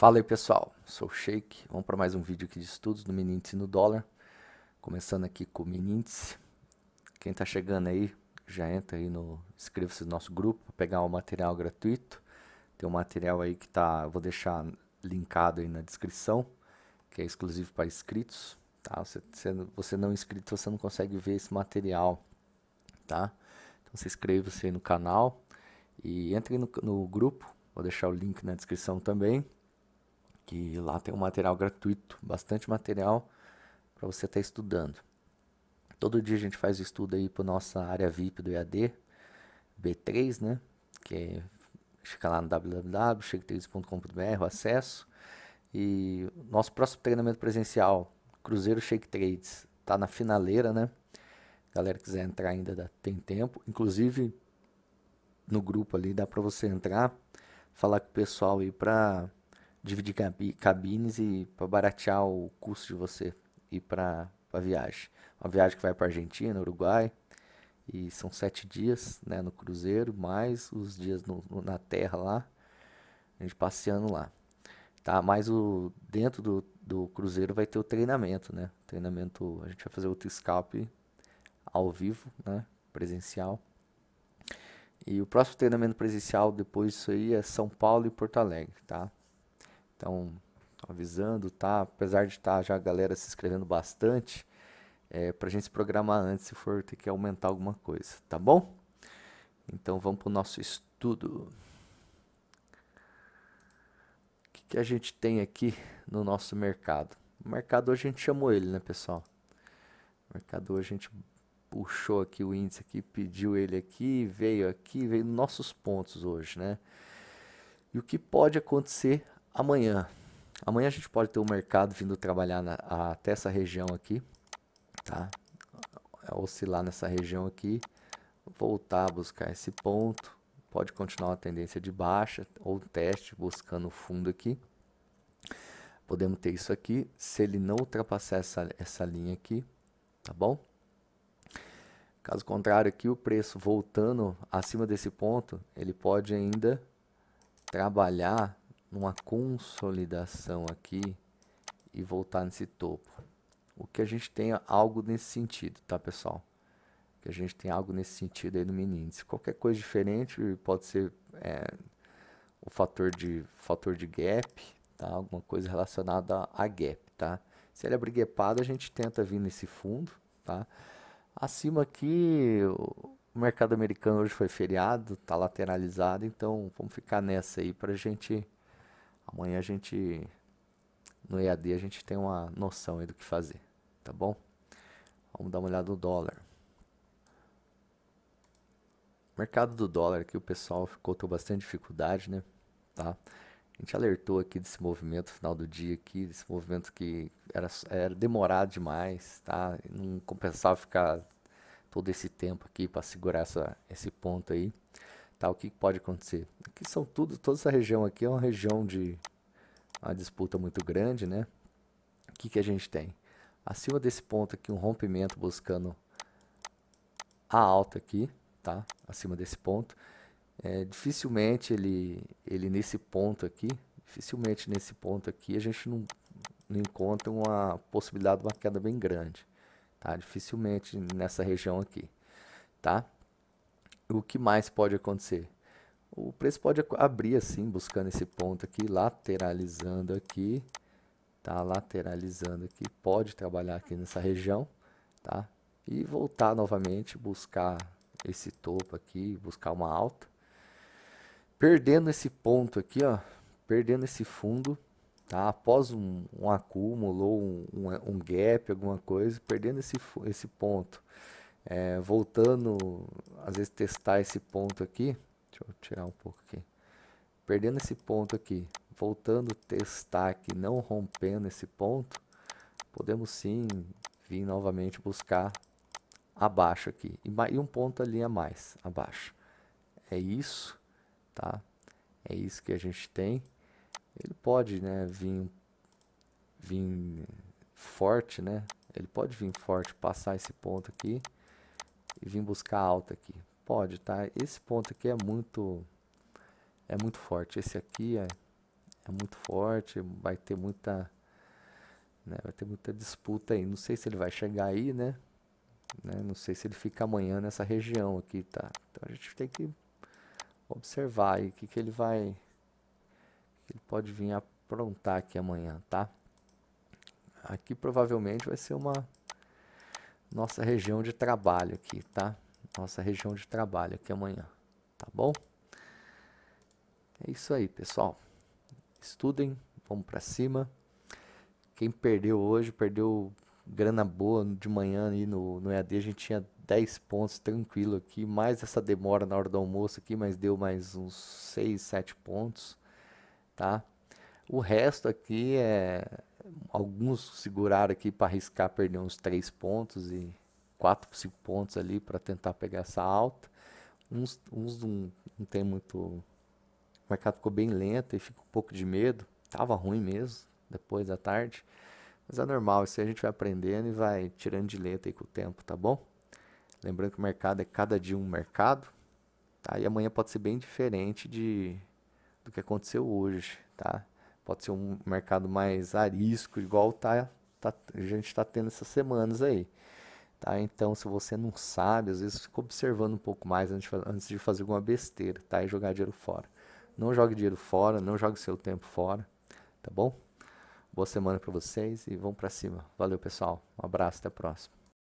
Fala aí pessoal, sou o Sheik, vamos para mais um vídeo aqui de estudos do Minintz no dólar, começando aqui com o Minintz, quem está chegando aí, já entra aí no, inscreva-se no nosso grupo para pegar o material gratuito, tem um material aí que tá, vou deixar linkado aí na descrição, que é exclusivo para inscritos, tá, você, você não é inscrito, você não consegue ver esse material, tá, então se inscreva-se aí no canal e entre no, no grupo, vou deixar o link na descrição também, que lá tem um material gratuito, bastante material para você estar tá estudando. Todo dia a gente faz o estudo aí para nossa área VIP do EAD, B3, né? Que é, fica lá no www.shaketrades.com.br, o acesso. E nosso próximo treinamento presencial, Cruzeiro Shake Trades, tá na finaleira, né? Galera quiser entrar ainda tem tempo. Inclusive, no grupo ali dá para você entrar, falar com o pessoal aí para dividir cabines e para baratear o custo de você ir para a viagem. Uma viagem que vai para Argentina, Uruguai, e são sete dias né, no cruzeiro, mais os dias no, no, na terra lá, a gente passeando lá. Tá, mas o, dentro do, do cruzeiro vai ter o treinamento, né? Treinamento, a gente vai fazer outro scalp ao vivo, né? Presencial. E o próximo treinamento presencial depois disso aí é São Paulo e Porto Alegre, tá? Então, avisando, tá? Apesar de estar tá já a galera se inscrevendo bastante, é, para a gente se programar antes se for ter que aumentar alguma coisa, tá bom? Então vamos para o nosso estudo. O que, que a gente tem aqui no nosso mercado? O mercado hoje a gente chamou ele, né, pessoal? O mercado hoje a gente puxou aqui o índice aqui, pediu ele aqui, veio aqui, veio nossos pontos hoje, né? E o que pode acontecer Amanhã. Amanhã a gente pode ter o um mercado vindo trabalhar na, até essa região aqui, tá? É, oscilar nessa região aqui, voltar a buscar esse ponto, pode continuar uma tendência de baixa ou teste buscando o fundo aqui. Podemos ter isso aqui, se ele não ultrapassar essa, essa linha aqui, tá bom? Caso contrário, aqui o preço voltando acima desse ponto, ele pode ainda trabalhar numa consolidação aqui e voltar nesse topo. O que a gente tem é algo nesse sentido, tá, pessoal? Que a gente tem algo nesse sentido aí no menino. Se Qualquer coisa diferente pode ser é, o fator de fator de gap, tá? Alguma coisa relacionada a gap, tá? Se ele abrir é gapado, a gente tenta vir nesse fundo, tá? Acima aqui, o mercado americano hoje foi feriado, tá lateralizado, então vamos ficar nessa aí para a gente Amanhã a gente, no EAD, a gente tem uma noção aí do que fazer, tá bom? Vamos dar uma olhada no dólar. mercado do dólar aqui, o pessoal ficou com bastante dificuldade, né? Tá? A gente alertou aqui desse movimento final do dia aqui, desse movimento que era, era demorado demais, tá? Não compensava ficar todo esse tempo aqui para segurar essa, esse ponto aí. Tá, o que pode acontecer? Aqui são tudo, toda essa região aqui é uma região de uma disputa muito grande, né? O que, que a gente tem? Acima desse ponto aqui, um rompimento buscando a alta aqui, tá? Acima desse ponto. É, dificilmente ele, ele nesse ponto aqui, dificilmente nesse ponto aqui a gente não, não encontra uma possibilidade de uma queda bem grande, tá? Dificilmente nessa região aqui, tá? o que mais pode acontecer? O preço pode abrir assim, buscando esse ponto aqui, lateralizando aqui, tá lateralizando aqui, pode trabalhar aqui nessa região, tá? E voltar novamente, buscar esse topo aqui, buscar uma alta. Perdendo esse ponto aqui, ó, perdendo esse fundo, tá? Após um, um acúmulo ou um, um, um gap, alguma coisa, perdendo esse, esse ponto é, voltando, às vezes testar esse ponto aqui, deixa eu tirar um pouco aqui, perdendo esse ponto aqui, voltando testar aqui, não rompendo esse ponto, podemos sim vir novamente buscar abaixo aqui, e, um ponto ali a mais, abaixo. É isso, tá? É isso que a gente tem. Ele pode, né, vir, vir forte, né? Ele pode vir forte, passar esse ponto aqui e vim buscar alta aqui. Pode, tá? Esse ponto aqui é muito é muito forte. Esse aqui é, é muito forte, vai ter muita né, vai ter muita disputa aí. Não sei se ele vai chegar aí, né? né? Não sei se ele fica amanhã nessa região aqui, tá? Então a gente tem que observar aí o que, que ele vai que ele pode vir aprontar aqui amanhã, tá? Aqui provavelmente vai ser uma nossa região de trabalho aqui, tá? Nossa região de trabalho aqui amanhã, tá bom? É isso aí, pessoal. Estudem, vamos para cima. Quem perdeu hoje, perdeu grana boa de manhã aí no, no EAD, a gente tinha 10 pontos tranquilo aqui, mais essa demora na hora do almoço aqui, mas deu mais uns 6, 7 pontos, tá? O resto aqui é alguns seguraram aqui para arriscar perder uns três pontos e quatro, 5 pontos ali para tentar pegar essa alta. Uns, uns não, não tem muito. O mercado ficou bem lento e fica um pouco de medo. Tava ruim mesmo depois da tarde. Mas é normal, isso aí a gente vai aprendendo e vai tirando de letra aí com o tempo, tá bom? Lembrando que o mercado é cada dia um mercado, tá? E amanhã pode ser bem diferente de, do que aconteceu hoje, tá? pode ser um mercado mais arisco, igual tá, tá a gente está tendo essas semanas aí. Tá? Então, se você não sabe, às vezes fica observando um pouco mais antes, antes de fazer alguma besteira tá? e jogar dinheiro fora. Não jogue dinheiro fora, não jogue seu tempo fora, tá bom? Boa semana para vocês e vamos para cima. Valeu, pessoal. Um abraço, até a próxima.